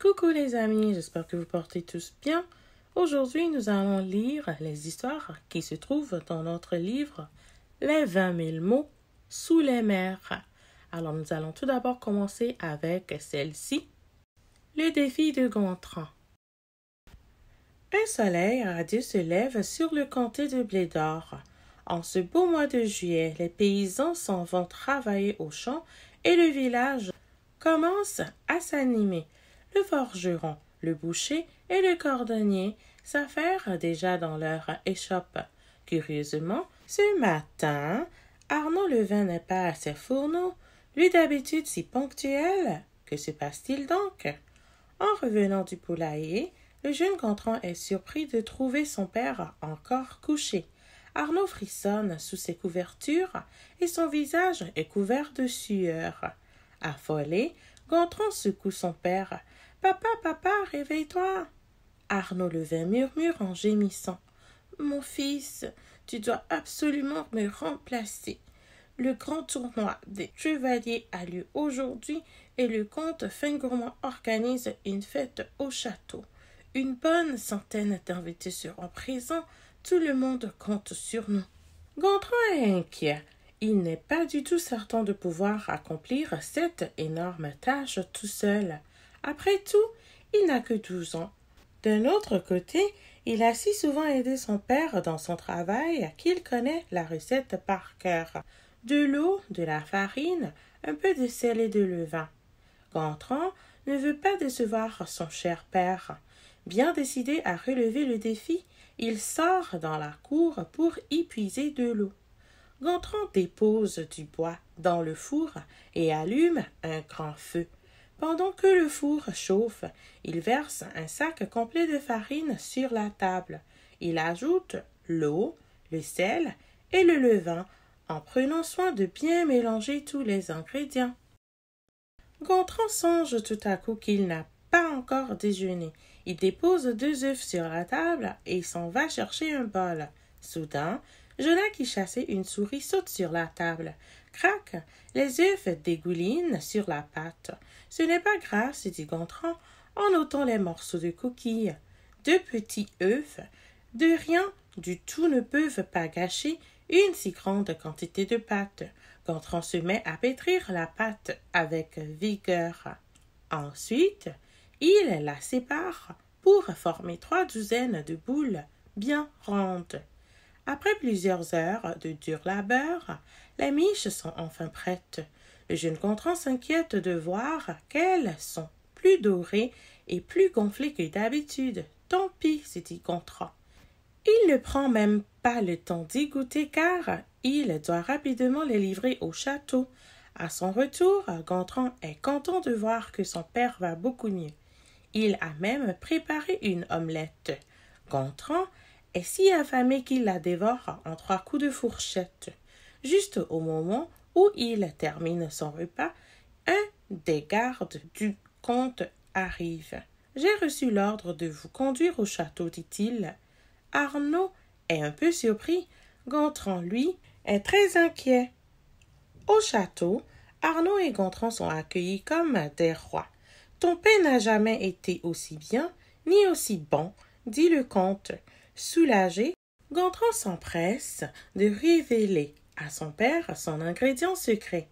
Coucou les amis, j'espère que vous portez tous bien. Aujourd'hui, nous allons lire les histoires qui se trouvent dans notre livre Les 20 000 mots sous les mers. Alors, nous allons tout d'abord commencer avec celle-ci Le défi de Gontran. Un soleil radieux se lève sur le comté de Blédor. En ce beau mois de juillet, les paysans s'en vont travailler aux champs et le village commence à s'animer le forgeron, le boucher et le cordonnier s'affairent déjà dans leur échoppe. Curieusement, ce matin, Arnaud Levin n'est pas à ses fourneaux, lui d'habitude si ponctuel. Que se passe-t-il donc En revenant du poulailler, le jeune Gontran est surpris de trouver son père encore couché. Arnaud frissonne sous ses couvertures et son visage est couvert de sueur. Affolé, Gontran secoue son père Papa, papa, réveille-toi. Arnaud Levain murmure en gémissant. Mon fils, tu dois absolument me remplacer. Le grand tournoi des chevaliers a lieu aujourd'hui et le comte Fingourmand organise une fête au château. Une bonne centaine d'invités seront présents. Tout le monde compte sur nous. Gontran est inquiet. Il n'est pas du tout certain de pouvoir accomplir cette énorme tâche tout seul. Après tout, il n'a que douze ans. D'un autre côté, il a si souvent aidé son père dans son travail qu'il connaît la recette par cœur. De l'eau, de la farine, un peu de sel et de levain. Gontran ne veut pas décevoir son cher père. Bien décidé à relever le défi, il sort dans la cour pour y puiser de l'eau. Gontran dépose du bois dans le four et allume un grand feu. Pendant que le four chauffe, il verse un sac complet de farine sur la table. Il ajoute l'eau, le sel et le levain en prenant soin de bien mélanger tous les ingrédients. Gontran songe tout à coup qu'il n'a pas encore déjeuné. Il dépose deux œufs sur la table et s'en va chercher un bol. Soudain, Jonas qui chassait une souris saute sur la table. Crac, les œufs dégoulinent sur la pâte. Ce n'est pas grave, dit Gontran en ôtant les morceaux de coquille. Deux petits œufs, de rien du tout ne peuvent pas gâcher une si grande quantité de pâte. Gontran se met à pétrir la pâte avec vigueur. Ensuite, il la sépare pour former trois douzaines de boules bien rondes. Après plusieurs heures de dur labeur, les miches sont enfin prêtes. Le jeune Gontran s'inquiète de voir qu'elles sont plus dorées et plus gonflées que d'habitude. Tant pis, se dit Gontran. Il ne prend même pas le temps d'y goûter car il doit rapidement les livrer au château. À son retour, Gontran est content de voir que son père va beaucoup mieux. Il a même préparé une omelette. Gontran et si affamé qu'il la dévore en trois coups de fourchette. Juste au moment où il termine son repas, un des gardes du comte arrive. J'ai reçu l'ordre de vous conduire au château, dit-il. Arnaud est un peu surpris. Gontran, lui, est très inquiet. Au château, Arnaud et Gontran sont accueillis comme des rois. Ton père n'a jamais été aussi bien, ni aussi bon, dit le comte. Soulagé, Gontran s'empresse de révéler à son père son ingrédient secret.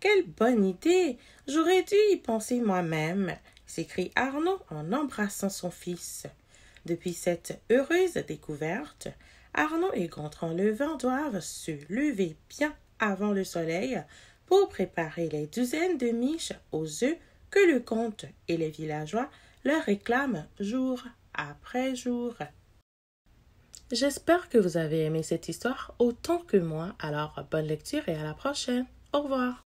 Quelle bonne idée J'aurais dû y penser moi-même s'écrie Arnaud en embrassant son fils. Depuis cette heureuse découverte, Arnaud et Gontran Levin doivent se lever bien avant le soleil pour préparer les douzaines de miches aux œufs que le comte et les villageois leur réclament jour après jour. J'espère que vous avez aimé cette histoire autant que moi, alors bonne lecture et à la prochaine. Au revoir.